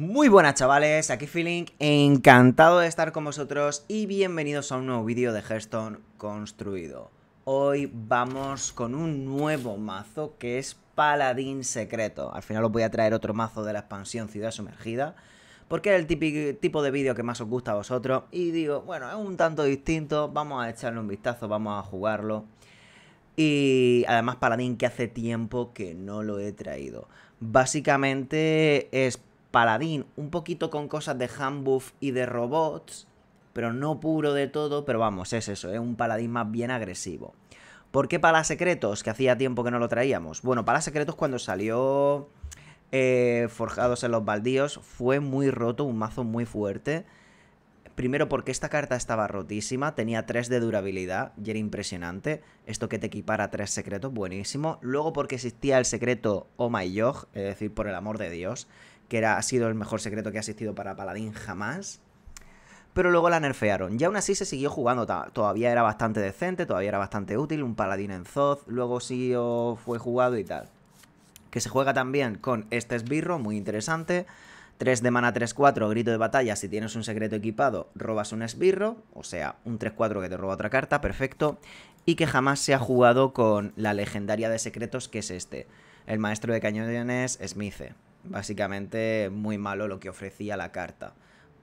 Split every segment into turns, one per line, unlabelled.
Muy buenas chavales, aquí Feeling, encantado de estar con vosotros y bienvenidos a un nuevo vídeo de Hearthstone construido. Hoy vamos con un nuevo mazo que es Paladín Secreto. Al final os voy a traer otro mazo de la expansión Ciudad Sumergida, porque era el tipo de vídeo que más os gusta a vosotros. Y digo, bueno, es un tanto distinto, vamos a echarle un vistazo, vamos a jugarlo. Y además Paladín que hace tiempo que no lo he traído. Básicamente es paladín, un poquito con cosas de handbuff y de robots, pero no puro de todo, pero vamos, es eso, es un paladín más bien agresivo. ¿Por qué para secretos? Que hacía tiempo que no lo traíamos. Bueno, para secretos cuando salió eh, Forjados en los Baldíos fue muy roto, un mazo muy fuerte. Primero porque esta carta estaba rotísima, tenía 3 de durabilidad y era impresionante. Esto que te equipara 3 secretos, buenísimo. Luego porque existía el secreto Oh My Yog, es decir, por el amor de Dios que era, ha sido el mejor secreto que ha existido para Paladín jamás. Pero luego la nerfearon. Y aún así se siguió jugando. Todavía era bastante decente, todavía era bastante útil. Un paladín en Zoth. Luego siguió, fue jugado y tal. Que se juega también con este esbirro, muy interesante. 3 de mana 3-4, grito de batalla. Si tienes un secreto equipado, robas un esbirro. O sea, un 3-4 que te roba otra carta, perfecto. Y que jamás se ha jugado con la legendaria de secretos que es este. El maestro de cañones Smith. Básicamente muy malo lo que ofrecía la carta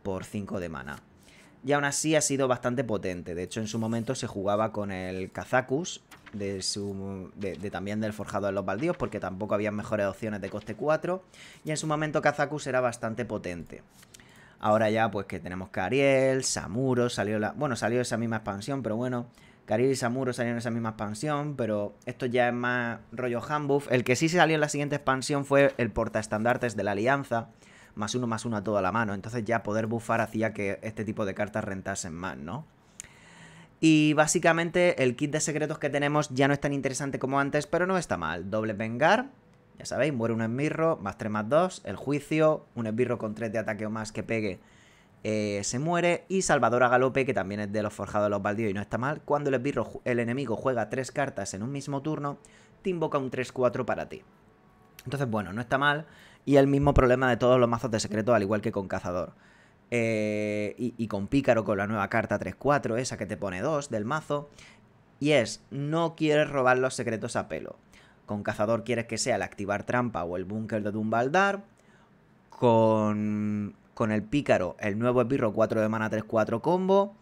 por 5 de mana. Y aún así ha sido bastante potente. De hecho, en su momento se jugaba con el Kazakus, de, su, también del Forjado de los Baldíos, porque tampoco había mejores opciones de coste 4. Y en su momento Kazakus era bastante potente. Ahora ya, pues que tenemos Cariel, Samuro, salió la. Bueno, salió esa misma expansión, pero bueno. Karil y Samuro salieron en esa misma expansión, pero esto ya es más rollo handbuff. El que sí salió en la siguiente expansión fue el portaestandartes de la Alianza, más uno más uno a toda la mano. Entonces ya poder buffar hacía que este tipo de cartas rentasen más, ¿no? Y básicamente el kit de secretos que tenemos ya no es tan interesante como antes, pero no está mal. Doble vengar, ya sabéis, muere un esbirro, más 3 más dos. el juicio, un esbirro con 3 de ataque o más que pegue eh, se muere. Y Salvador a Galope, que también es de los forjados de los baldíos y no está mal, cuando el, el enemigo juega tres cartas en un mismo turno, te invoca un 3-4 para ti. Entonces, bueno, no está mal. Y el mismo problema de todos los mazos de secreto, al igual que con Cazador. Eh, y, y, con Pícaro, con la nueva carta 3-4, esa que te pone dos del mazo. Y es, no quieres robar los secretos a pelo. Con Cazador quieres que sea el activar trampa o el búnker de Dumbaldar. Con con el Pícaro, el nuevo Esbirro 4 de mana 3-4 combo.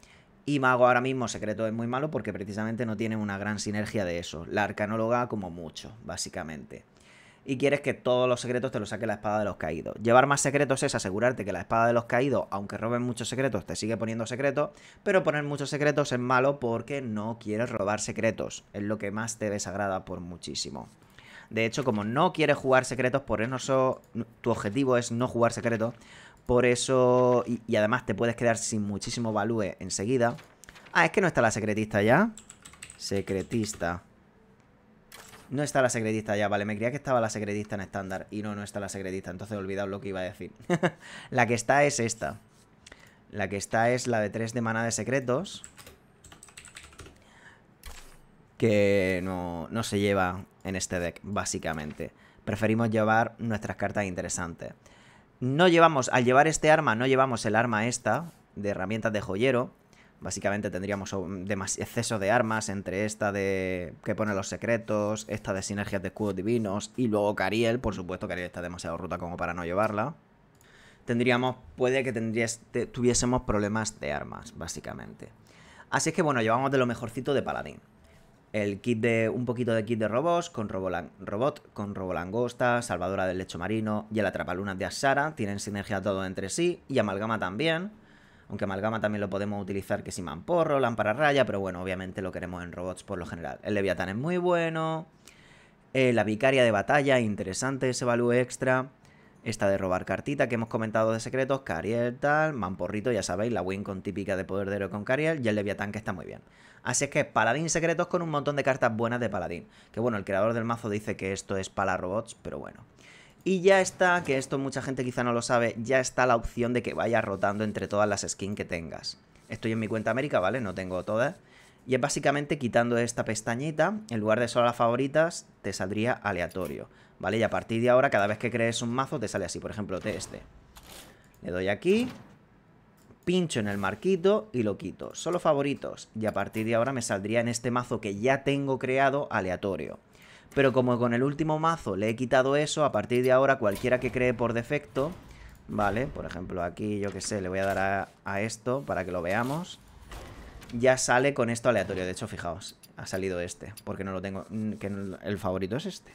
Y Mago ahora mismo secreto es muy malo porque precisamente no tiene una gran sinergia de eso. La arcanóloga como mucho, básicamente. Y quieres que todos los secretos te los saque la espada de los caídos. Llevar más secretos es asegurarte que la espada de los caídos, aunque roben muchos secretos, te sigue poniendo secretos. Pero poner muchos secretos es malo porque no quieres robar secretos. Es lo que más te desagrada por muchísimo. De hecho, como no quieres jugar secretos, por eso tu objetivo es no jugar secretos, por eso... Y, además te puedes quedar sin muchísimo value enseguida. Ah, es que no está la secretista ya. Secretista. No está la secretista ya, vale, me creía que estaba la secretista en estándar Y no, no está la secretista, entonces he olvidado lo que iba a decir La que está es esta La que está es la de 3 de maná de secretos Que no, no se lleva en este deck, básicamente Preferimos llevar nuestras cartas interesantes no llevamos, al llevar este arma, no llevamos el arma esta de herramientas de joyero. Básicamente tendríamos mm, exceso de armas entre esta de que pone los secretos, esta de sinergias de escudos divinos y luego Cariel. Por supuesto, Cariel está demasiado ruta como para no llevarla. Tendríamos, puede que tuviésemos problemas de armas, básicamente. Así es que bueno, llevamos de lo mejorcito de paladín el kit de un poquito de kit de robots con robolan, robot, con robolangosta, salvadora del lecho marino y el atrapalunas de Asara tienen sinergia todo entre sí y amalgama también. Aunque amalgama también lo podemos utilizar que si mamporro, lámpara raya, pero bueno, obviamente lo queremos en robots por lo general. El Leviatán es muy bueno. Eh, la vicaria de batalla, interesante ese value extra. Esta de robar cartita que hemos comentado de secretos, Cariel tal, Mamporrito, ya sabéis, la win con típica de poder de héroe con Cariel y el Leviatán que está muy bien. Así es que paladín secretos con un montón de cartas buenas de paladín. Que bueno, el creador del mazo dice que esto es para robots, pero bueno. Y ya está, que esto mucha gente quizá no lo sabe, ya está la opción de que vaya rotando entre todas las skins que tengas. Estoy en mi cuenta América, ¿vale? No tengo todas. Y es básicamente quitando esta pestañita, en lugar de solo las favoritas, te saldría aleatorio, ¿vale? Y a partir de ahora, cada vez que crees un mazo, te sale así. Por ejemplo, este. Le doy aquí pincho en el marquito y lo quito. Solo favoritos. Y a partir de ahora me saldría en este mazo que ya tengo creado aleatorio. Pero como con el último mazo le he quitado eso, a partir de ahora cualquiera que cree por defecto... Vale, por ejemplo aquí, yo que sé, le voy a dar a, esto para que lo veamos. Ya sale con esto aleatorio. De hecho, fijaos, ha salido este. Porque no lo tengo... Mm, que el favorito es este.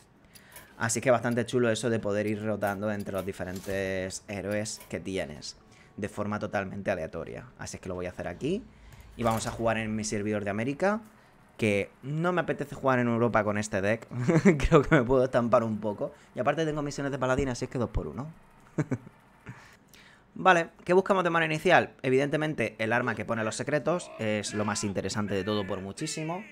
Así que bastante chulo eso de poder ir rotando entre los diferentes héroes que tienes de forma totalmente aleatoria. Así es que lo voy a hacer aquí. Y vamos a jugar en mi servidor de América. Que no me apetece jugar en Europa con este deck. Creo que me puedo estampar un poco. Y aparte tengo misiones de paladín, así es que dos por uno. Vale, ¿qué buscamos de manera inicial? Evidentemente el arma que pone los secretos es lo más interesante de todo por muchísimo.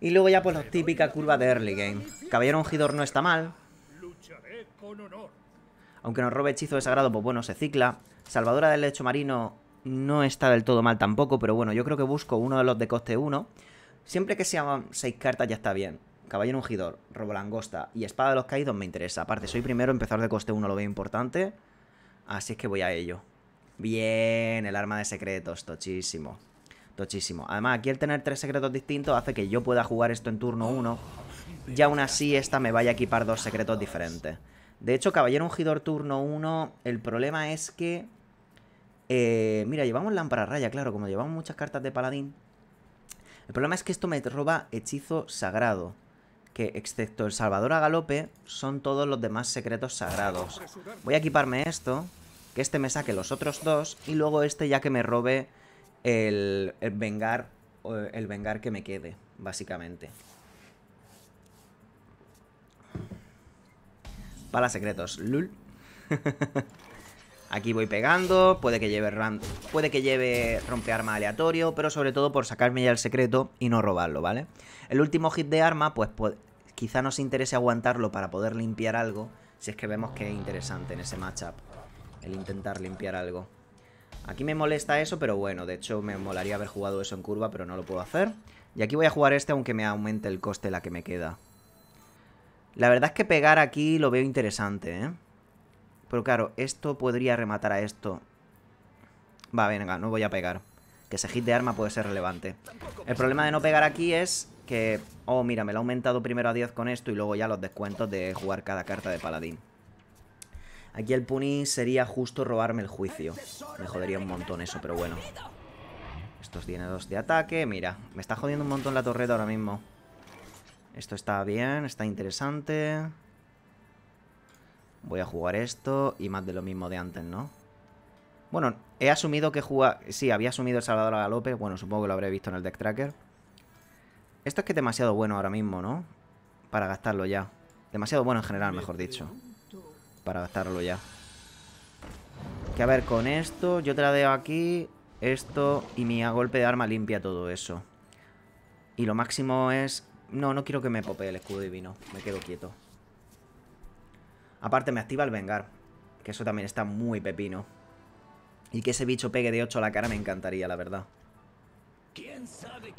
Y luego ya pues la típica curva de early game. Caballero ungidor no está mal. Lucharé con honor. Aunque nos robe hechizo de sagrado, pues bueno, se cicla. Salvadora del lecho marino no está del todo mal tampoco, pero bueno, yo creo que busco uno de los de coste 1. Siempre que sean 6 cartas ya está bien. Caballero ungidor, robo langosta y espada de los caídos me interesa. Aparte, soy primero, empezar de coste 1 lo veo importante. Así es que voy a ello. Bien, el arma de secretos, tochísimo. Tochísimo. Además, aquí el tener tres secretos distintos hace que yo pueda jugar esto en turno 1. Y aún así esta me vaya a equipar dos secretos diferentes. De hecho, Caballero Ungidor turno 1, el problema es que... Eh, mira, llevamos lámpara raya, claro, como llevamos muchas cartas de paladín. El problema es que esto me roba hechizo sagrado. Que excepto el Salvador a galope, son todos los demás secretos sagrados. Voy a equiparme esto, que este me saque los otros dos, y luego este ya que me robe el, el vengar el vengar que me quede, básicamente. Para secretos, lul. Aquí voy pegando, puede que lleve rompearma puede que lleve rompe arma aleatorio, pero sobre todo por sacarme ya el secreto y no robarlo, ¿vale? El último hit de arma, pues, pues quizá nos interese aguantarlo para poder limpiar algo, si es que vemos que es interesante en ese matchup, el intentar limpiar algo. Aquí me molesta eso, pero bueno, de hecho me molaría haber jugado eso en curva, pero no lo puedo hacer. Y aquí voy a jugar este, aunque me aumente el coste la que me queda. La verdad es que pegar aquí lo veo interesante, ¿eh? Pero claro, esto podría rematar a esto. Va, venga, no voy a pegar. Que ese hit de arma puede ser relevante. El problema de no pegar aquí es que... Oh, mira, me lo ha aumentado primero a 10 con esto y luego ya los descuentos de jugar cada carta de paladín. Aquí el puni sería justo robarme el juicio. Me jodería un montón eso, pero bueno. Estos tiene dos de ataque. Mira, me está jodiendo un montón la torreta ahora mismo. Esto está bien, está interesante. Voy a jugar esto y más de lo mismo de antes, ¿no? Bueno, he asumido que juega... Sí, había asumido el Salvador a galope. Bueno, supongo que lo habré visto en el Deck Tracker. Esto es que es demasiado bueno ahora mismo, ¿no? Para gastarlo ya. Demasiado bueno en general, mejor dicho. Para gastarlo ya. Que a ver, con esto yo tradeo aquí, esto y mi golpe de arma limpia todo eso. Y lo máximo es no, no quiero que me popee el escudo divino. Me quedo quieto. Aparte, me activa el vengar. Que eso también está muy pepino. Y que ese bicho pegue de 8 a la cara me encantaría, la verdad.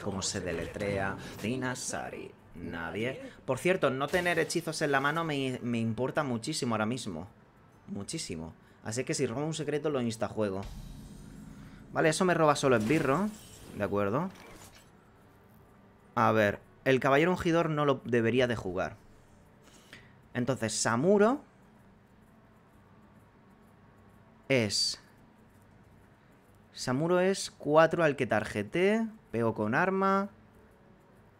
Cómo se deletrea Dinasari. Nadie. Por cierto, no tener hechizos en la mano me, me importa muchísimo ahora mismo. Muchísimo. Así que si robo un secreto lo insta-juego. Vale, eso me roba solo el birro. De acuerdo. A ver, el caballero ungidor no lo debería de jugar. Entonces, Samuro es... Samuro es 4 al que tarjeté. pego con arma,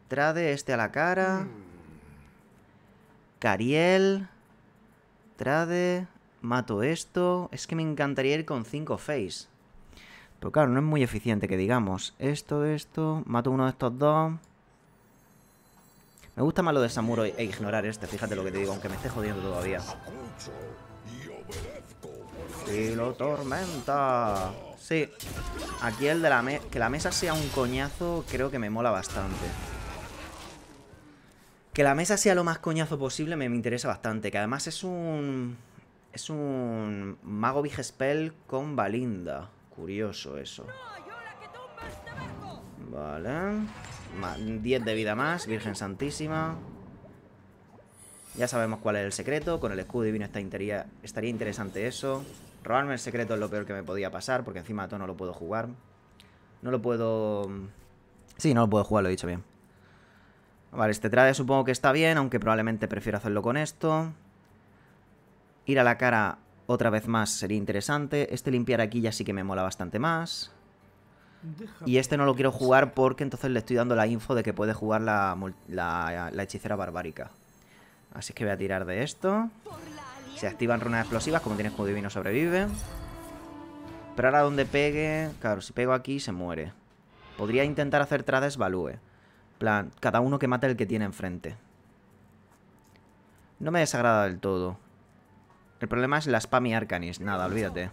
trade este a la cara, mm. Cariel, trade, mato esto, es que me encantaría ir con 5 face. Pero claro, no es muy eficiente que digamos, esto, esto, mato uno de estos dos, me gusta más lo de Samuro e ignorar este, fíjate lo que te digo, aunque me esté jodiendo todavía. Y lo tormenta. Sí, aquí el de la mesa, que la mesa sea un coñazo creo que me mola bastante. Que la mesa sea lo más coñazo posible me, interesa bastante, que además es un... Es un mago big spell con Balinda. Curioso eso. Este vale. 10 de vida más, Virgen Santísima. Ya sabemos cuál es el secreto. Con el escudo divino estaría, estaría interesante eso. Robarme el secreto es lo peor que me podía pasar, porque encima todo no lo puedo jugar. No lo puedo... Mm, sí, no lo puedo jugar, lo he dicho bien. Vale, este trade supongo que está bien, aunque probablemente prefiero hacerlo con esto. Ir a la cara otra vez más sería interesante. Este limpiar aquí ya sí que me mola bastante más. Y este no lo quiero jugar porque entonces le estoy dando la info de que puede jugar la, hechicera barbárica. Así que voy a tirar de esto. Se activan runas explosivas, como tienes como divino sobrevive. Pero ahora donde pegue... Claro, si pego aquí se muere. Podría intentar hacer trades value. plan, cada uno que mate el que tiene enfrente. No me desagrada del todo. El problema es la spam y arcanis. Nada, olvídate.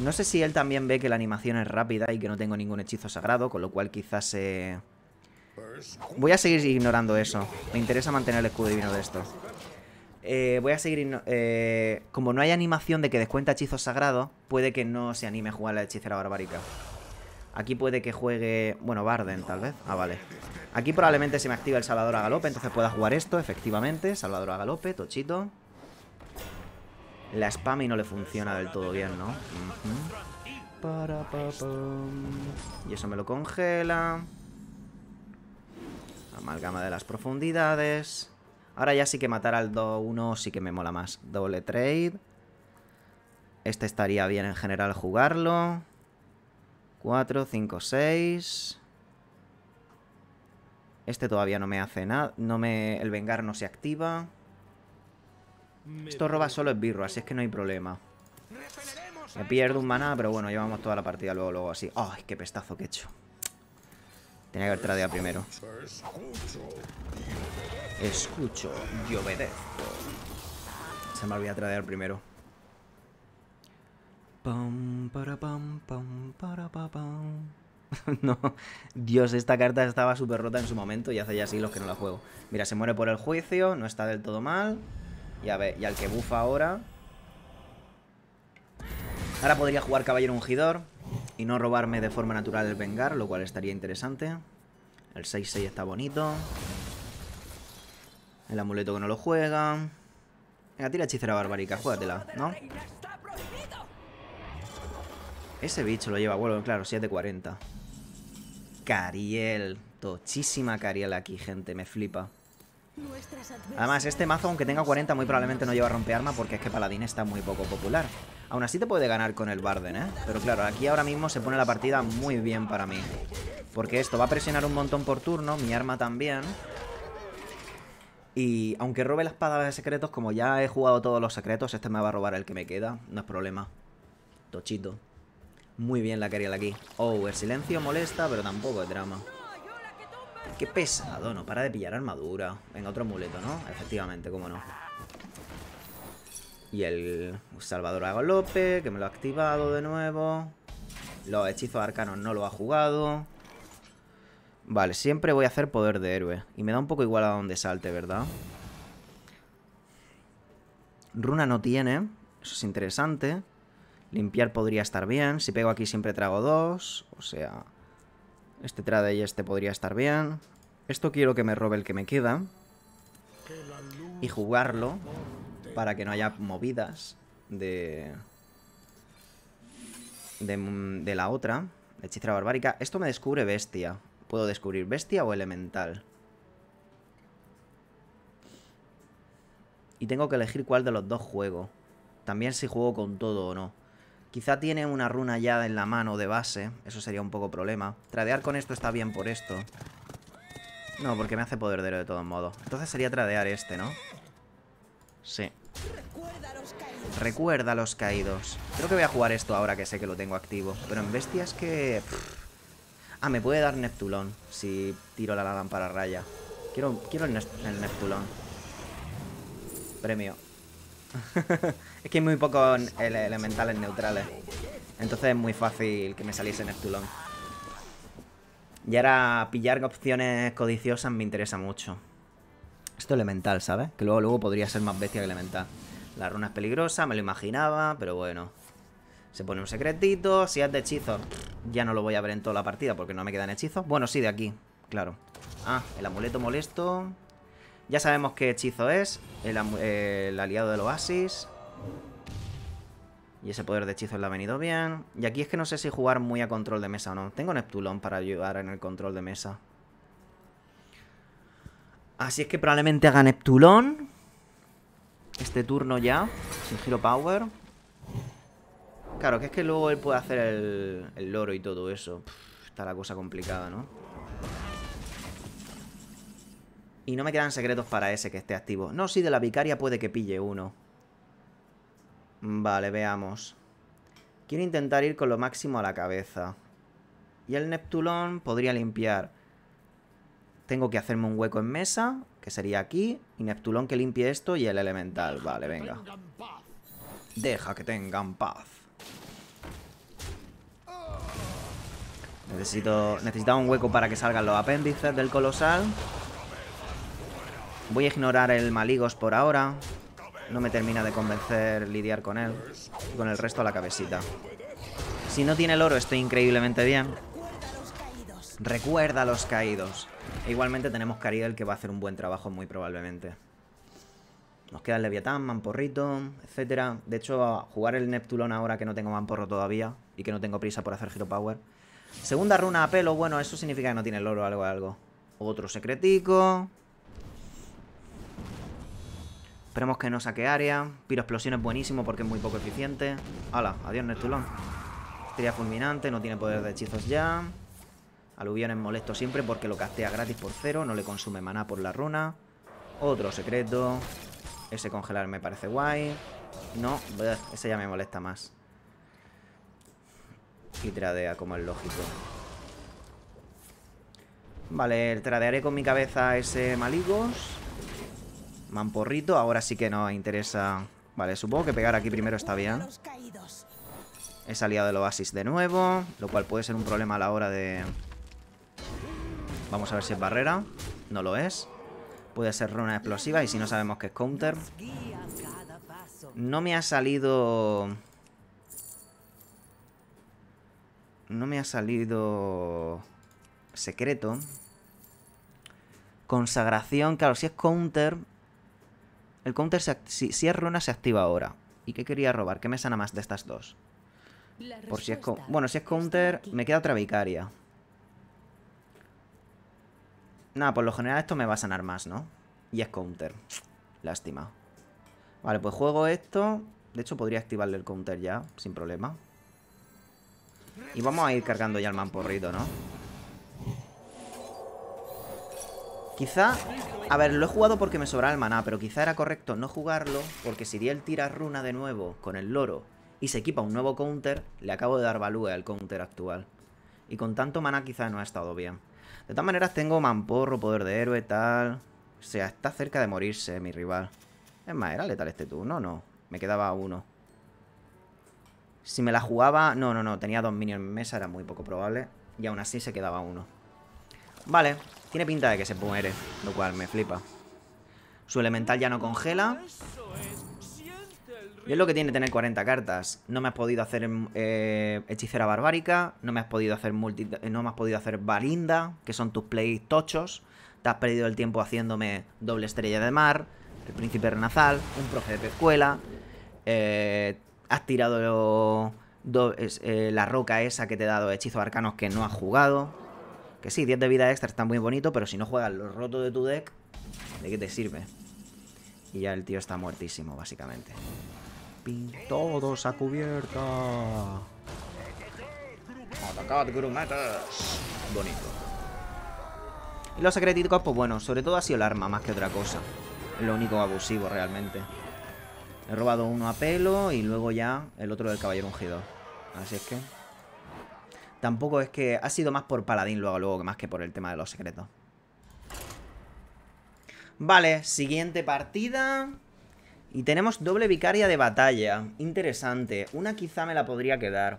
No sé si él también ve que la animación es rápida y que no tengo ningún hechizo sagrado, con lo cual quizás se... Voy a seguir ignorando eso. Me interesa mantener el escudo divino de esto. Eh, voy a seguir... Eh, como no hay animación de que descuenta hechizos sagrados, puede que no se anime a jugar la hechicera barbárica. Aquí puede que juegue... Bueno, Barden, tal vez. Ah, vale. Aquí probablemente se me activa el Salvador a Galope, entonces pueda jugar esto, efectivamente. Salvador a Galope, tochito. La spam y no le funciona del todo bien, ¿no? Y eso me lo congela. Amalgama de las profundidades. Ahora ya sí que matar al 2-1 sí que me mola más. Doble trade. Este estaría bien en general jugarlo. 4, 5, 6. Este todavía no me hace nada. No me... El vengar no se activa. Esto roba solo el birro así es que no hay problema. Me pierdo un maná, pero bueno, llevamos toda la partida luego, luego así. ¡Ay, qué pestazo que he hecho! Tenía que haber tradeado primero. Escucho y obedezco. Se me olvidó tradear primero. para, no, Dios, esta carta estaba súper rota en su momento y hace ya los que no la juego. Mira, se muere por el juicio, no está del todo mal. Y a ver, y al que bufa ahora... Ahora podría jugar Caballero Ungidor y no robarme de forma natural el Vengar, lo cual estaría interesante. El 6-6 está bonito. El amuleto que no lo juega. Venga, tira hechicera barbarica, juégatela, ¿no? Ese bicho lo lleva, en claro, 740. Cariel. Tochísima Cariel aquí, gente, me flipa. Además, este mazo, aunque tenga 40, muy probablemente no lleva arma porque es que Paladín está muy poco popular. Aún así te puede ganar con el Barden, ¿eh? Pero claro, aquí ahora mismo se pone la partida muy bien para mí. Porque esto va a presionar un montón por turno, mi arma también. Y aunque robe la espada de secretos, como ya he jugado todos los secretos, este me va a robar el que me queda. No es problema. Tochito. Muy bien la quería de aquí. Oh, el silencio molesta, pero tampoco es drama. Qué pesado, no para de pillar armadura. En otro amuleto, ¿no? Efectivamente, cómo no. Y el Salvador López que me lo ha activado de nuevo. Los hechizos arcanos no lo ha jugado. Vale, siempre voy a hacer poder de héroe. Y me da un poco igual a donde salte, ¿verdad? Runa no tiene. Eso es interesante. Limpiar podría estar bien. Si pego aquí siempre trago dos. O sea... Este trade y este podría estar bien. Esto quiero que me robe el que me queda. Y jugarlo para que no haya movidas de... De, la otra, hechicera barbárica. Esto me descubre bestia. Puedo descubrir bestia o elemental. Y tengo que elegir cuál de los dos juego. También si juego con todo o no. Quizá tiene una runa ya en la mano de base. Eso sería un poco problema. Tradear con esto está bien por esto. No, porque me hace poder de todo modo Entonces sería tradear este, ¿no? Sí. Recuerda los caídos. Creo que voy a jugar esto ahora que sé que lo tengo activo. Pero en bestias que... Ah, me puede dar Neptulón si tiro la lámpara raya. Quiero, quiero el Neptulón. Premio. es que hay muy pocos elementales neutrales. Entonces es muy fácil que me saliese Neptulón. Y ahora pillar opciones codiciosas me interesa mucho. Esto elemental, ¿sabes? Que luego, luego podría ser más bestia que elemental. La runa es peligrosa, me lo imaginaba, pero bueno. Se pone un secretito. Si es de hechizo ya no lo voy a ver en toda la partida porque no me quedan hechizos. Bueno, sí, de aquí, claro. Ah, el amuleto molesto. Ya sabemos qué hechizo es, el, aliado del oasis. Y ese poder de hechizo le ha venido bien. Y aquí es que no sé si jugar muy a control de mesa o no. Tengo Neptulón para ayudar en el control de mesa. Así es que probablemente haga Neptulón. Este turno ya, sin giro power. Claro, que es que luego él puede hacer el, el loro y todo eso. está la cosa complicada, ¿no? Y no me quedan secretos para ese que esté activo. No, si de la vicaria puede que pille uno. Vale, veamos. Quiero intentar ir con lo máximo a la cabeza. Y el Neptulón podría limpiar. Tengo que hacerme un hueco en mesa, que sería aquí. Y Neptulón que limpie esto y el elemental. Vale, venga. Deja que tengan paz. Necesito, necesitaba un hueco para que salgan los apéndices del colosal. Voy a ignorar el Maligos por ahora. No me termina de convencer lidiar con él. Y con el resto a la cabecita. Si no tiene el oro estoy increíblemente bien. Recuerda a los caídos. E igualmente tenemos Cariel que va a hacer un buen trabajo muy probablemente. Nos queda el Leviatán, Mamporrito, etcétera. De hecho, jugar el Neptulón ahora que no tengo Mamporro todavía y que no tengo prisa por hacer Hero Power. Segunda runa a pelo, bueno, eso significa que no tiene el oro algo algo. Otro secretico. Esperemos que no saque área. explosión es buenísimo porque es muy poco eficiente. ¡Hala! Adiós, Neptulón. Estrella fulminante, no tiene poder de hechizos ya. Aluviones es molesto siempre porque lo castea gratis por cero. No le consume maná por la runa. Otro secreto. Ese congelar me parece guay. No, ese ya me molesta más. Y tradea, como es lógico. Vale, tradearé con mi cabeza ese maligos. Mamporrito, ahora sí que no interesa Vale, supongo que pegar aquí primero está bien He salido del oasis de nuevo Lo cual puede ser un problema a la hora de... Vamos a ver si es barrera No lo es Puede ser runa explosiva y si no sabemos que es counter No me ha salido... No me ha salido... Secreto Consagración, claro, si es counter el counter si, si, es runa se activa ahora. ¿Y qué quería robar? ¿Qué me sana más de estas dos? Por si es Bueno, si es counter, me queda otra vicaria. Nada, por lo general esto me va a sanar más, ¿no? Y es counter. Lástima. Vale, pues juego esto. De hecho, podría activarle el counter ya, sin problema. Y vamos a ir cargando ya el mamporrito, ¿no? Quizá... A ver, lo he jugado porque me sobraba el maná, pero quizá era correcto no jugarlo, porque si Diel el tira runa de nuevo con el loro y se equipa un nuevo counter, le acabo de dar balúe al counter actual. Y con tanto maná quizá no ha estado bien. De todas maneras tengo mamporro, poder de héroe, tal... O sea, está cerca de morirse mi rival. Es más, ¿era letal este turno? No, me quedaba uno. Si me la jugaba... No, no, no, tenía dos minions en mesa, era muy poco probable. Y aún así se quedaba uno. Vale, tiene pinta de que se muere, lo cual me flipa. Su elemental ya no congela. Y es lo que tiene tener 40 cartas. No me has podido hacer eh, hechicera barbárica, no me has podido hacer multi, no me has podido hacer barinda, que son tus plays tochos. Te has perdido el tiempo haciéndome doble estrella de mar, el príncipe renazal, un profe de escuela. Eh, has tirado eh, la roca esa que te he dado hechizos arcanos que no has jugado. Que sí, 10 de vida extra está muy bonito, pero si no juegas lo roto de tu deck, ¿de qué te sirve? Y ya el tío está muertísimo, básicamente. Pin todos a cubierta. Atacad, grumetes. Bonito. Y los secreticos, pues bueno, sobre todo ha sido el arma más que otra cosa. lo único abusivo realmente. He robado uno a pelo y luego ya el otro del caballero ungido. Así es que Tampoco es que... Ha sido más por paladín luego, luego, más que por el tema de los secretos. Vale, siguiente partida. Y tenemos doble vicaria de batalla. Interesante. Una quizá me la podría quedar.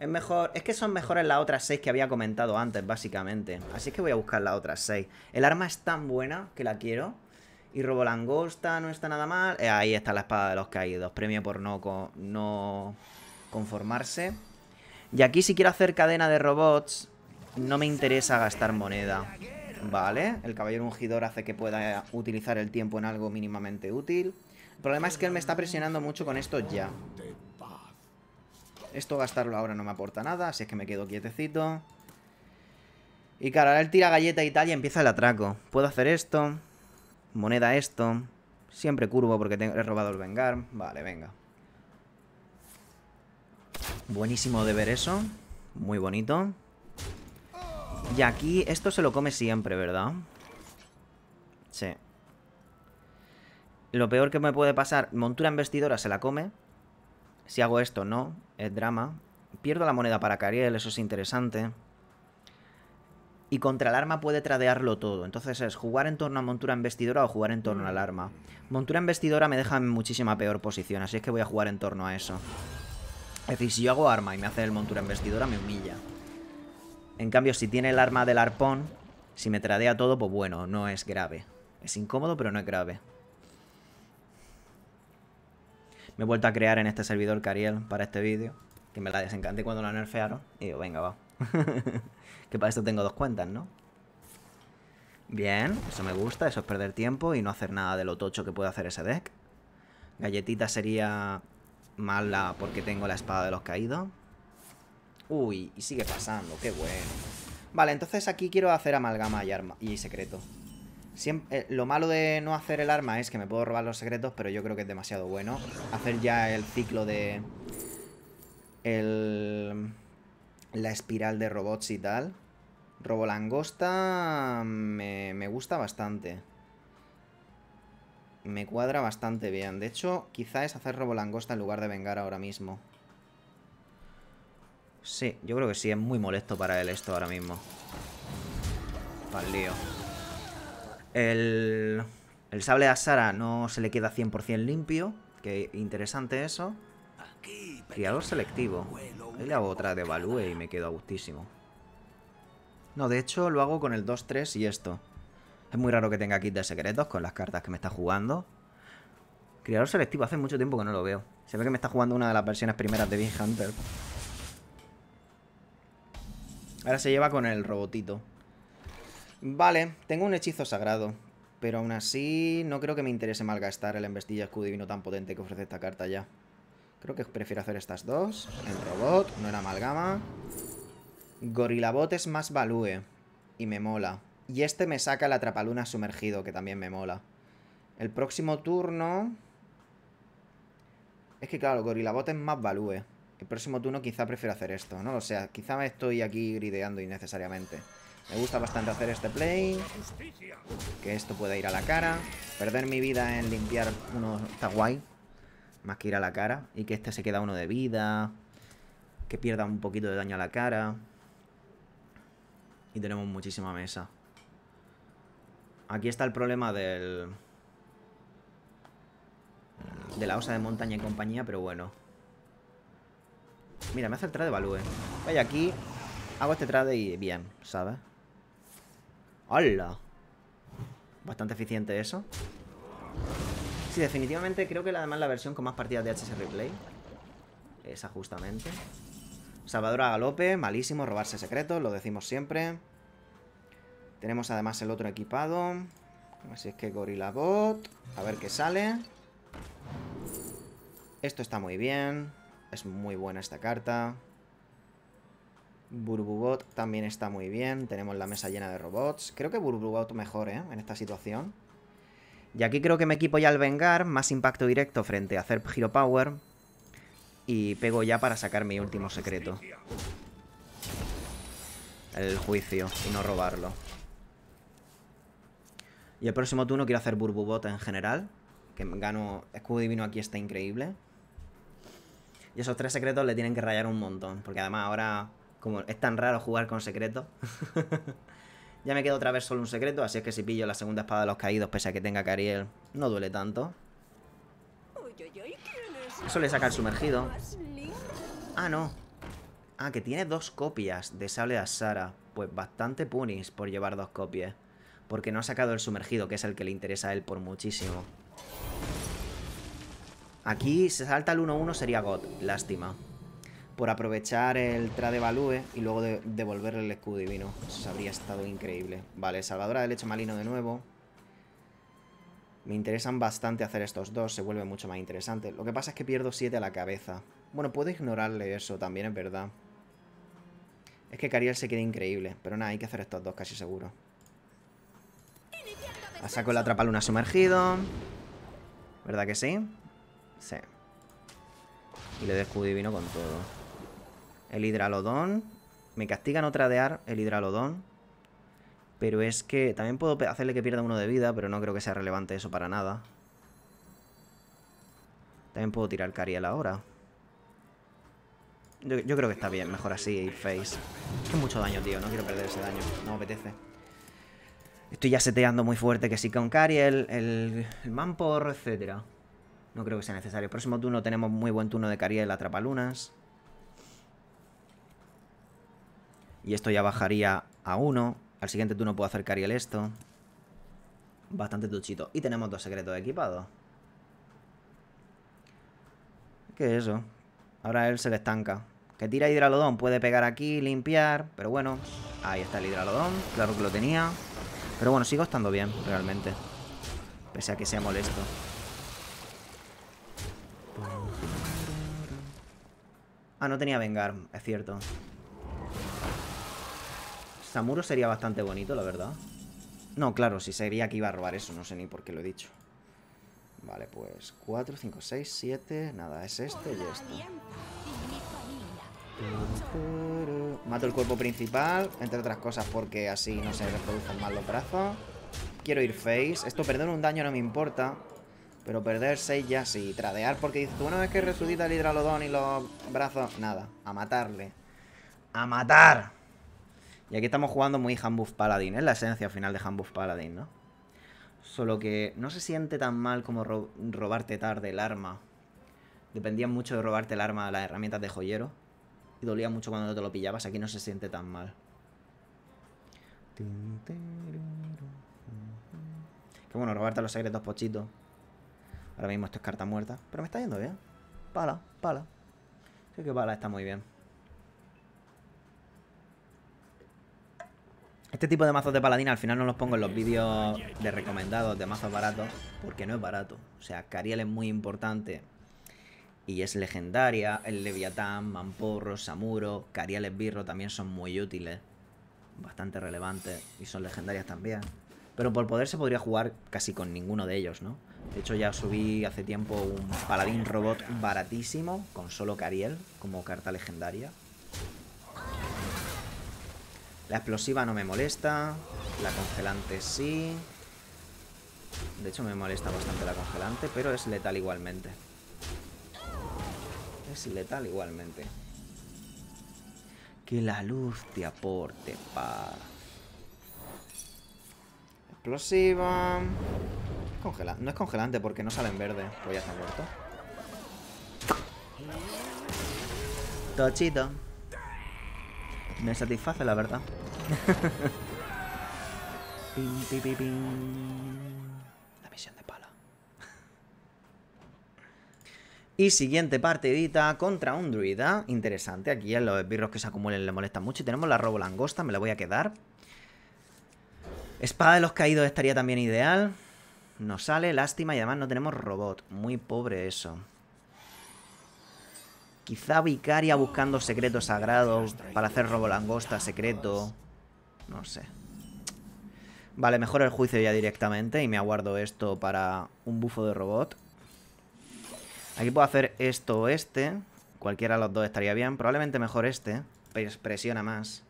Es mejor... Es que son mejores las otras seis que había comentado antes, básicamente. Así que voy a buscar las otras seis. El arma es tan buena que la quiero. Y robo langosta, no está nada mal. Eh, ahí está la espada de los caídos. Premio por no, no conformarse. Y aquí si quiero hacer cadena de robots, no me interesa gastar moneda. Vale, el caballero ungidor hace que pueda utilizar el tiempo en algo mínimamente útil. El problema es que él me está presionando mucho con esto ya. Esto gastarlo ahora no me aporta nada, así es que me quedo quietecito. Y claro, ahora él tira galleta y tal y empieza el atraco. Puedo hacer esto, moneda esto, siempre curvo porque tengo, he robado el vengar. Vale, venga. Buenísimo de ver eso. Muy bonito. Y aquí esto se lo come siempre, ¿verdad? Sí. Lo peor que me puede pasar, montura en se la come. Si hago esto, no. Es drama. Pierdo la moneda para Cariel, eso es interesante. Y contra el arma puede tradearlo todo. Entonces es jugar en torno a montura en o jugar en torno al arma. Montura en me deja en muchísima peor posición, así es que voy a jugar en torno a eso. Es decir, si yo hago arma y me hace el montura en vestidora me humilla. En cambio, si tiene el arma del arpón, si me tradea todo, pues bueno, no es grave. Es incómodo, pero no es grave. Me he vuelto a crear en este servidor Cariel para este vídeo. Que me la desencanté cuando la nerfearon. Y digo, venga, va. que para esto tengo dos cuentas, ¿no? Bien, eso me gusta. Eso es perder tiempo y no hacer nada de lo tocho que puede hacer ese deck. Galletita sería Mala porque tengo la espada de los caídos. Uy, y sigue pasando, qué bueno. Vale, entonces aquí quiero hacer amalgama y, arma y secreto. Siempre, eh, lo malo de no hacer el arma es que me puedo robar los secretos, pero yo creo que es demasiado bueno. Hacer ya el ciclo de... El... La espiral de robots y tal. Robo langosta me, me gusta bastante me cuadra bastante bien. De hecho, quizá es hacer robo langosta en lugar de vengar ahora mismo. Sí, yo creo que sí, es muy molesto para él esto ahora mismo. Para el lío. El, sable a Sara no se le queda 100% limpio. Que interesante eso. Criador selectivo. Ahí le hago otra de y me quedo a No, de hecho lo hago con el 2-3 y esto. Es muy raro que tenga kit de secretos con las cartas que me está jugando. Criador selectivo, hace mucho tiempo que no lo veo. Se ve que me está jugando una de las versiones primeras de Big Hunter. Ahora se lleva con el robotito. Vale, tengo un hechizo sagrado. Pero aún así no creo que me interese malgastar el embestilla escudo divino tan potente que ofrece esta carta ya. Creo que prefiero hacer estas dos. El robot, no era amalgama. Gorilabot es más value. Y me mola. Y este me saca La trapaluna sumergido, que también me mola. El próximo turno... Es que claro, Gorilabot es más value. El próximo turno quizá prefiero hacer esto, no lo sea Quizá me estoy aquí grideando innecesariamente. Me gusta bastante hacer este play. Que esto pueda ir a la cara. Perder mi vida en limpiar uno está guay. Más que ir a la cara. Y que este se queda uno de vida. Que pierda un poquito de daño a la cara. Y tenemos muchísima mesa. Aquí está el problema del... De la osa de montaña y compañía, pero bueno. Mira, me hace el trade de value. Eh. Vaya, aquí hago este trade y bien, ¿sabes? ¡Hala! Bastante eficiente eso. Sí, definitivamente creo que la, además la versión con más partidas de HS Replay. Esa justamente. Salvador a galope, malísimo, robarse secretos, lo decimos siempre. Tenemos además el otro equipado. Así es que Gorilla Bot. A ver qué sale. Esto está muy bien. Es muy buena esta carta. Burbubot también está muy bien. Tenemos la mesa llena de robots. Creo que Burbubot mejor, ¿eh? En esta situación. Y aquí creo que me equipo ya al Vengar. Más impacto directo frente a hacer Giro Power. Y pego ya para sacar mi último secreto. El juicio y no robarlo. Y el próximo turno quiero hacer Burbubot en general. Que gano. Escudo Divino aquí está increíble. Y esos tres secretos le tienen que rayar un montón. Porque además ahora, como es tan raro jugar con secretos. ya me quedo otra vez solo un secreto. Así es que si pillo la segunda espada de los caídos, pese a que tenga Cariel, no duele tanto. Eso le saca el sumergido. Ah, no. Ah, que tiene dos copias de sable de Sara. Pues bastante punis por llevar dos copias. Porque no ha sacado el sumergido, que es el que le interesa a él por muchísimo. Aquí se salta el 1-1 sería God, lástima. Por aprovechar el trade value y luego de devolverle el escudo divino. Eso habría estado increíble. Vale, salvadora del hecho malino de nuevo. Me interesan bastante hacer estos dos, se vuelve mucho más interesante. Lo que pasa es que pierdo 7 a la cabeza. Bueno, puedo ignorarle eso también, es verdad. Es que Cariel se queda increíble, pero nada, hay que hacer estos dos casi seguro. La saco el atrapaluna sumergido. ¿Verdad que sí? Sí. Y le doy con todo. El hidralodón. Me castiga no tradear el hidralodón. Pero es que también puedo hacerle que pierda uno de vida, pero no creo que sea relevante eso para nada. También puedo tirar Cariel ahora. Yo, creo que está bien, mejor así, Face. Es que mucho daño, tío. No quiero perder ese daño. No me apetece. Estoy ya seteando muy fuerte que sí con Kari, el, Mampor, etc. No creo que sea necesario. próximo turno tenemos muy buen turno de Cariel Atrapalunas. Y esto ya bajaría a uno. Al siguiente turno puedo hacer Cariel esto. Bastante tuchito. Y tenemos dos secretos equipados. ¿Qué es eso? Ahora él se le estanca. Que tira hidralodón. Puede pegar aquí, limpiar. Pero bueno, ahí está el hidralodón. Claro que lo tenía. Pero bueno, sigo estando bien, realmente. Pese a que sea molesto. Ah, no tenía Vengar, es cierto. Samuro sería bastante bonito, la verdad. No, claro, si sería que iba a robar eso, no sé ni por qué lo he dicho. Vale, pues 4, 5, 6, 7, nada, es este y este. Mato el cuerpo principal, entre otras cosas porque así no se reproducen mal los brazos. Quiero ir face. Esto perder un daño no me importa. Pero perder 6 ya sí. Tradear porque dices, bueno, es que resucita el hidralodón y los brazos. Nada, a matarle. ¡A matar! Y aquí estamos jugando muy Hanbuff Paladin. Es la esencia final de Hanbuff Paladin, ¿no? Solo que no se siente tan mal como robarte tarde el arma. Dependía mucho de robarte el arma las herramientas de joyero dolía mucho cuando no te lo pillabas, aquí no se siente tan mal. Que bueno, robarte los secretos, pochito. Ahora mismo esto es carta muerta, pero me está yendo bien. Pala, pala. Creo que pala está muy bien. Este tipo de mazos de paladina al final no los pongo en los vídeos de recomendados de mazos baratos, porque no es barato. O sea, Cariel es muy importante y es legendaria. El Leviatán, Mamporro, Samuro, Cariel, Esbirro también son muy útiles. Bastante relevantes y son legendarias también. Pero por poder se podría jugar casi con ninguno de ellos, ¿no? De hecho ya subí hace tiempo un paladín robot baratísimo con solo Cariel como carta legendaria. La explosiva no me molesta, la congelante sí. De hecho me molesta bastante la congelante, pero es letal igualmente es letal igualmente. Que la luz te aporte paz. Explosiva. Congela no es congelante porque no sale en verde. Pues ya está muerto. Tochito. Me satisface, la verdad. La misión de paz. Y siguiente partidita contra un druida. Interesante, aquí a los birros que se acumulen le molestan mucho. Y tenemos la robo langosta, me la voy a quedar. Espada de los caídos estaría también ideal. No sale, lástima, y además no tenemos robot. Muy pobre eso. Quizá Vicaria buscando secretos sagrados para hacer robo langosta secreto. No sé. Vale, mejor el juicio ya directamente y me aguardo esto para un bufo de robot. Aquí puedo hacer esto o este. Cualquiera de los dos estaría bien. Probablemente mejor este. Presiona más.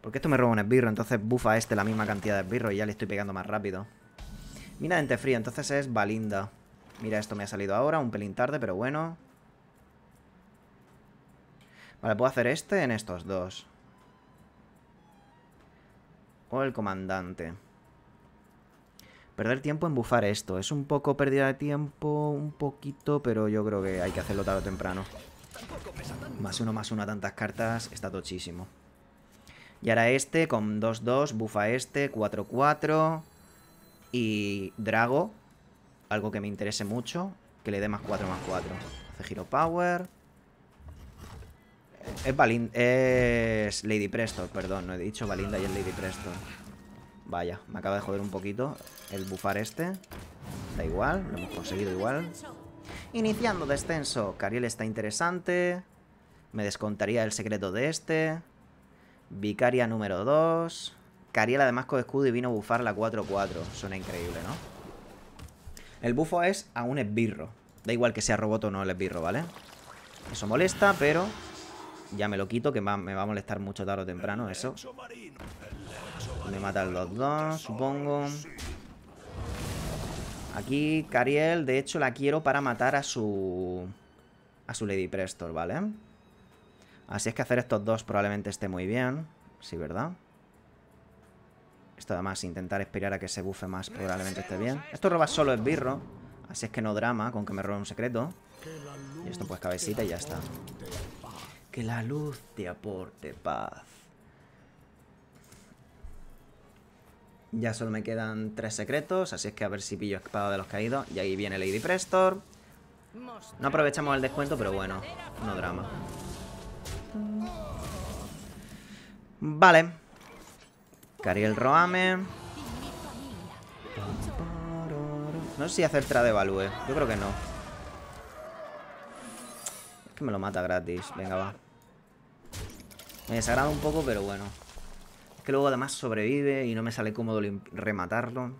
Porque esto me roba un esbirro. Entonces bufa este la misma cantidad de esbirro. Y ya le estoy pegando más rápido. Mira de fría. Entonces es Balinda. Mira, esto me ha salido ahora. Un pelín tarde, pero bueno. Vale, puedo hacer este en estos dos. O el comandante. Perder tiempo en bufar esto. Es un poco pérdida de tiempo, un poquito, pero yo creo que hay que hacerlo tarde o temprano. Más uno, más uno a tantas cartas, está tochísimo. Y ahora este con 2-2, bufa este, 4-4. Y Drago, algo que me interese mucho, que le dé más 4, más 4. Hace giro power. Es, es Lady Prestor perdón, no he dicho Valinda y es Lady Prestor Vaya, me acaba de joder un poquito el bufar este. Da igual, lo hemos conseguido igual. Iniciando descenso. Cariel está interesante. Me descontaría el secreto de este. Vicaria número 2. Cariel además con escudo y vino a bufar la 4-4. Suena increíble, ¿no? El bufo es a un esbirro. Da igual que sea robot o no el esbirro, ¿vale? Eso molesta, pero... Ya me lo quito, que me va a molestar mucho tarde o temprano eso. Me matan los dos, supongo. Aquí, Cariel, de hecho, la quiero para matar a su... A su Lady Prestor, ¿vale? Así es que hacer estos dos probablemente esté muy bien. Sí, ¿verdad? Esto además, intentar esperar a que se bufe más probablemente esté bien. Esto roba solo birro. Así es que no drama con que me robe un secreto. Y esto pues cabecita y ya está. Que la luz te aporte paz. Ya solo me quedan tres secretos, así es que a ver si pillo espada de los caídos. Y ahí viene Lady Prestor. No aprovechamos el descuento, pero bueno, no drama. Vale. Cariel Roame. No sé si hacer trade value. Yo creo que no. Es que me lo mata gratis. Venga, va. Me desagrada un poco, pero bueno luego además sobrevive y no me sale cómodo rematarlo.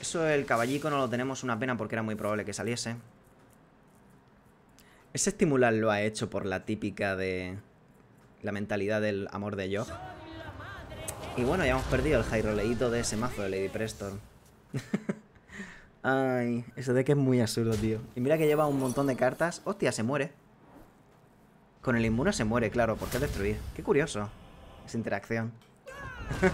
Eso el caballico no lo tenemos, una pena porque era muy probable que saliese. Ese estimular lo ha hecho por la típica de... La mentalidad del amor de yo. Y bueno, ya hemos perdido el roleito de ese mazo de Lady preston Ay, eso de que es muy absurdo, tío. Y mira que lleva un montón de cartas. Hostia, se muere. Con el inmuno se muere, claro, porque qué destruir. Qué curioso esa interacción. pues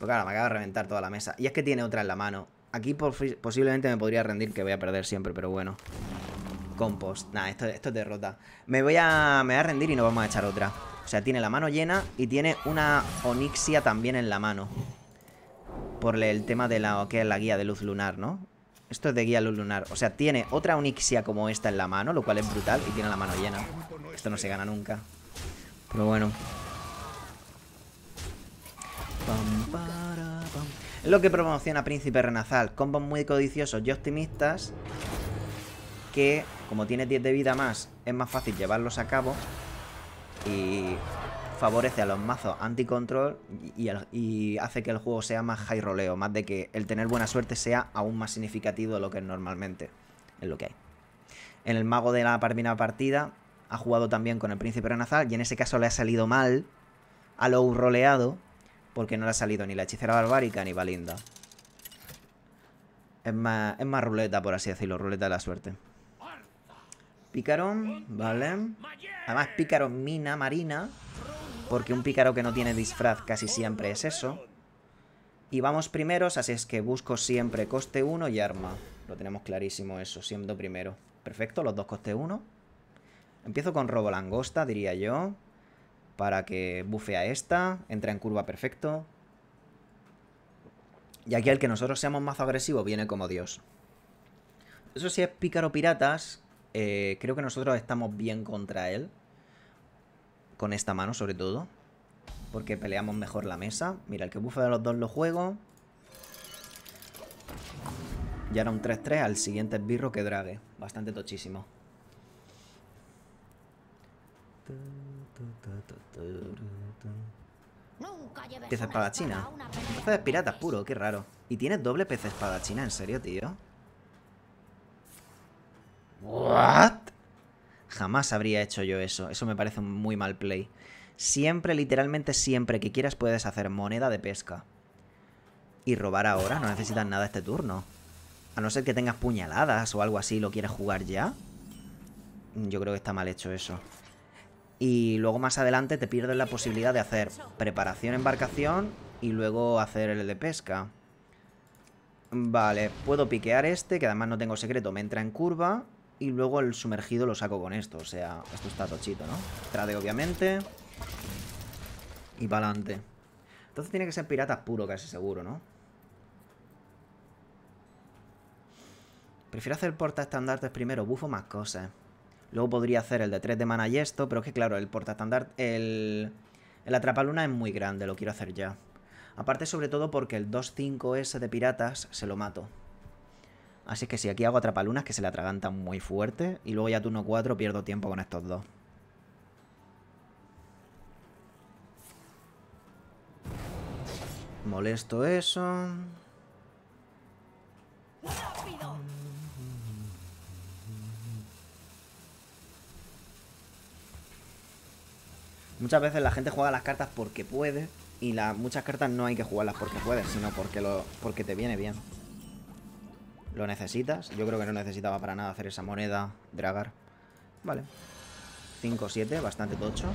claro, me acaba de reventar toda la mesa. Y es que tiene otra en la mano. Aquí posiblemente me podría rendir, que voy a perder siempre, pero bueno. Compost. Nah, esto, esto es derrota. Me voy, a, rendir y nos vamos a echar otra. O sea, tiene la mano llena y tiene una onixia también en la mano. Por el tema de la, que es la guía de luz lunar, ¿no? Esto es de guía luz lunar. O sea, tiene otra onixia como esta en la mano, lo cual es brutal. Y tiene la mano llena. Esto no se gana nunca. Pero bueno. Es lo que promociona Príncipe Renazal. Combos muy codiciosos y optimistas. Que, como tiene 10 de vida más, es más fácil llevarlos a cabo. Y favorece a los mazos anti-control y, hace que el juego sea más high roleo, más de que el tener buena suerte sea aún más significativo de lo que es normalmente es lo que hay. En el mago de la primera partida ha jugado también con el príncipe renazal y en ese caso le ha salido mal a lo roleado porque no le ha salido ni la hechicera barbárica ni Valinda. Es más, ruleta, por así decirlo, ruleta de la suerte. Picarón, vale. Además, Pícaro mina marina. Porque un pícaro que no tiene disfraz casi siempre es eso. Y vamos primeros, así es que busco siempre coste 1 y arma. Lo tenemos clarísimo eso, siendo primero. Perfecto, los dos coste 1. Empiezo con robo langosta, diría yo. Para que bufe a esta. Entra en curva perfecto. Y aquí el que nosotros seamos más agresivos viene como Dios. Eso sí es pícaro piratas. Eh, creo que nosotros estamos bien contra él con esta mano sobre todo. Porque peleamos mejor la mesa. Mira, el que bufa de los dos lo juego. Y ahora un 3-3 al siguiente esbirro que drague. Bastante tochísimo. Pez China Pez de pirata puro, qué raro. Y tienes doble pez China en serio, tío. ¿What? Jamás habría hecho yo eso. Eso me parece un muy mal play. Siempre, literalmente siempre que quieras puedes hacer moneda de pesca. Y robar ahora. No necesitas nada este turno. A no ser que tengas puñaladas o algo así y lo quieras jugar ya. Yo creo que está mal hecho eso. Y luego más adelante te pierdes la posibilidad de hacer preparación embarcación y luego hacer el de pesca. Vale, puedo piquear este, que además no tengo secreto, me entra en curva y luego el sumergido lo saco con esto. O sea, esto está tochito, ¿no? Trade, obviamente. Y para adelante. Entonces tiene que ser pirata puro, casi seguro, ¿no? Prefiero hacer porta estandartes primero, bufo más cosas. Luego podría hacer el de 3 de mana y esto, pero es que claro, el porta estandart, el, el atrapaluna es muy grande, lo quiero hacer ya. Aparte sobre todo porque el 2-5 s de piratas se lo mato. Así que si aquí hago atrapalunas que se le atragantan muy fuerte. Y luego ya turno 4 pierdo tiempo con estos dos. Molesto eso. Muchas veces la gente juega las cartas porque puede y muchas cartas no hay que jugarlas porque puedes, sino porque, lo, porque te viene bien. ¿Lo necesitas? Yo creo que no necesitaba para nada hacer esa moneda, Dragar. Vale. 5-7, bastante tocho.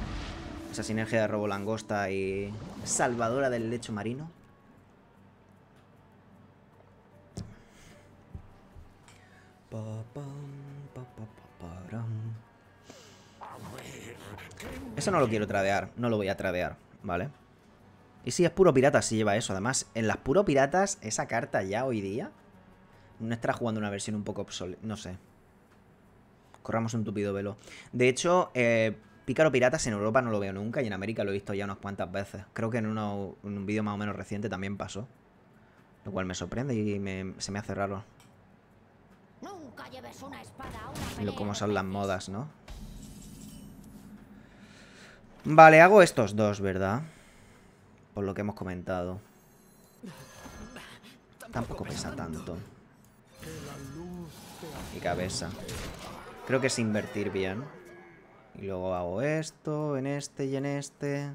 Esa sinergia de robo langosta y salvadora del lecho marino. Eso no lo quiero tradear, no lo voy a tradear, ¿vale? Y si es puro pirata, si lleva eso. Además, en las puro piratas, esa carta ya hoy día no estará jugando una versión un poco obsoleta. No sé. Corramos un tupido velo. De hecho, eh, Pícaro Piratas en Europa no lo veo nunca y en América lo he visto ya unas cuantas veces. Creo que en, un vídeo más o menos reciente también pasó. Lo cual me sorprende y se me hace raro. Nunca lleves una espada a una Como son las modas, ¿no? Vale, hago estos dos, ¿verdad? Por lo que hemos comentado. Tampoco pesa tanto cabeza. Creo que es invertir bien. Y luego hago esto, en este y en este.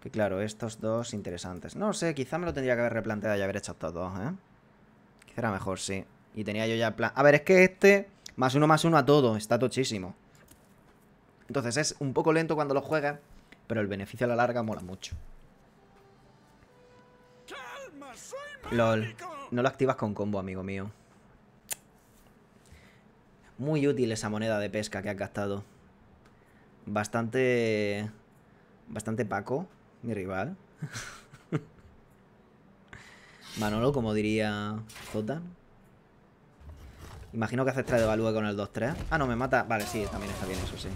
Que claro, estos dos interesantes. No sé, quizá me lo tendría que haber replanteado y haber hecho estos dos, ¿eh? Quizá era mejor, sí. Y tenía yo ya plan... A ver, es que este... Más uno, más uno a todo. Está tochísimo. Entonces es un poco lento cuando lo juegas, pero el beneficio a la larga mola mucho. LOL. No lo activas con combo, amigo mío. Muy útil esa moneda de pesca que ha gastado. Bastante... Bastante Paco, mi rival. Manolo, como diría Zotan. Imagino que hace extra de balúe con el 2-3. Ah, no, me mata. Vale, sí, también está bien eso, sí.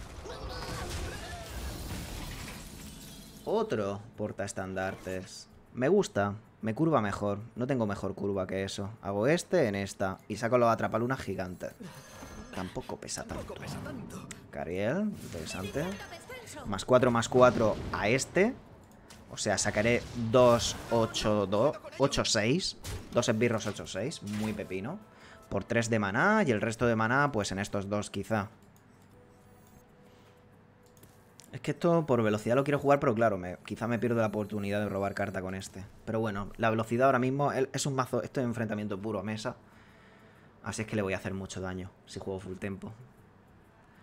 Otro portaestandartes. Me gusta. Me curva mejor. No tengo mejor curva que eso. Hago este en esta. Y saco los atrapalunas gigantes. Tampoco pesa tanto. Cariel, interesante. Más 4, más 4 a este. O sea, sacaré 2, 8, 2, 8, 6. Dos esbirros 8, 6. Muy pepino. Por 3 de maná y el resto de maná, pues en estos dos quizá. Es que esto por velocidad lo quiero jugar, pero claro, me, quizá me pierdo la oportunidad de robar carta con este. Pero bueno, la velocidad ahora mismo es un mazo, esto es enfrentamiento puro a mesa. Así es que le voy a hacer mucho daño si juego full tempo.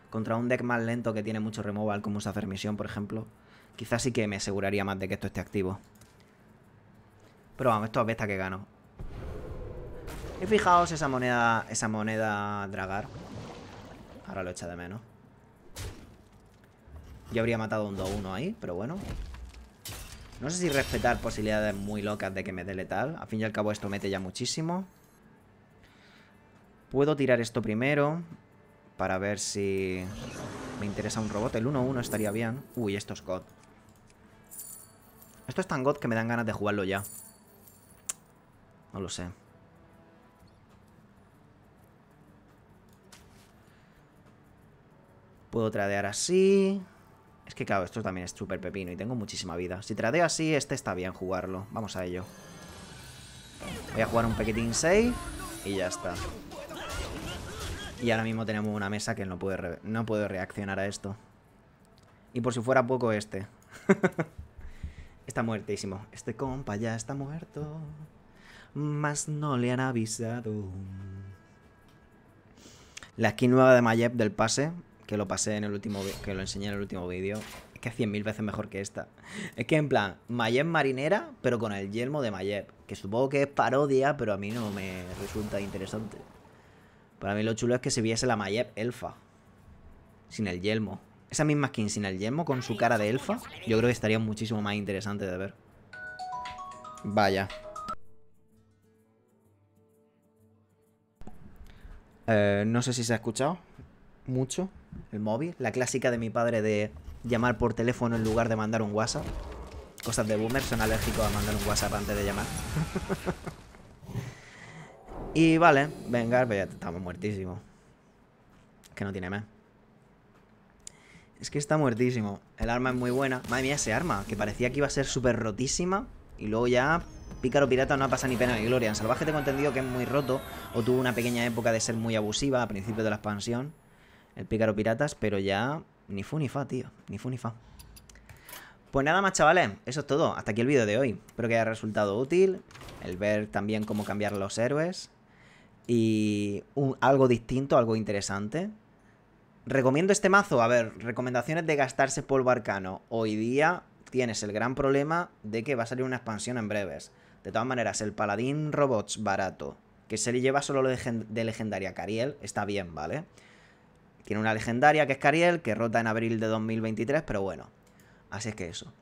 Contra un deck más lento que tiene mucho removal como usa misión por ejemplo, quizás sí que me aseguraría más de que esto esté activo. Pero vamos, esto apesta que gano. Y fijaos esa moneda, esa moneda dragar. Ahora lo echa de menos. Yo habría matado un 2-1 ahí, pero bueno. No sé si respetar posibilidades muy locas de que me dé letal. a fin y al cabo esto mete ya muchísimo. Puedo tirar esto primero para ver si me interesa un robot. El 1-1 estaría bien. Uy, esto es God. Esto es tan God que me dan ganas de jugarlo ya. No lo sé. Puedo tradear así. Es que claro, esto también es súper pepino y tengo muchísima vida. Si tradeo así, este está bien jugarlo. Vamos a ello. Voy a jugar un pequetín save y ya está. Y ahora mismo tenemos una mesa que no puede, no reaccionar a esto. Y por si fuera poco este. está muertísimo. Este compa ya está muerto. Más no le han avisado. La skin nueva de Mayep del pase, que lo pasé en el último que lo enseñé en el último vídeo, es que es 100.000 veces mejor que esta. Es que en plan, Mayep marinera, pero con el yelmo de Mayep, que supongo que es parodia, pero a mí no me resulta interesante. Para mí lo chulo es que se viese la Mayep elfa. Sin el yelmo. Esa misma skin sin el yelmo, con su cara de elfa, yo creo que estaría muchísimo más interesante de ver. Vaya. Eh, no sé si se ha escuchado mucho el móvil. La clásica de mi padre de llamar por teléfono en lugar de mandar un WhatsApp. Cosas de boomer, son alérgicos a mandar un WhatsApp antes de llamar. Y vale, venga, pero pues ya estamos muertísimos. Es que no tiene más. Es que está muertísimo. El arma es muy buena. Madre mía, ese arma, que parecía que iba a ser súper rotísima. Y luego ya, pícaro pirata no pasa ni pena ni gloria. salvaje tengo entendido que es muy roto. O tuvo una pequeña época de ser muy abusiva a principios de la expansión. El pícaro piratas, pero ya... Ni fu ni fa, tío. Ni fu ni fa. Pues nada más, chavales. Eso es todo. Hasta aquí el vídeo de hoy. Espero que haya resultado útil. El ver también cómo cambiar los héroes y algo distinto, algo interesante. Recomiendo este mazo. A ver, recomendaciones de gastarse polvo arcano. Hoy día tienes el gran problema de que va a salir una expansión en breves. De todas maneras, el paladín robots barato, que se le lleva solo lo de legendaria Cariel, está bien, ¿vale? Tiene una legendaria que es Cariel, que rota en abril de 2023, pero bueno. Así es que eso.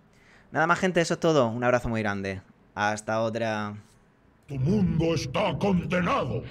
Nada más, gente, eso es todo. Un abrazo muy grande. Hasta otra. Tu mundo está condenado.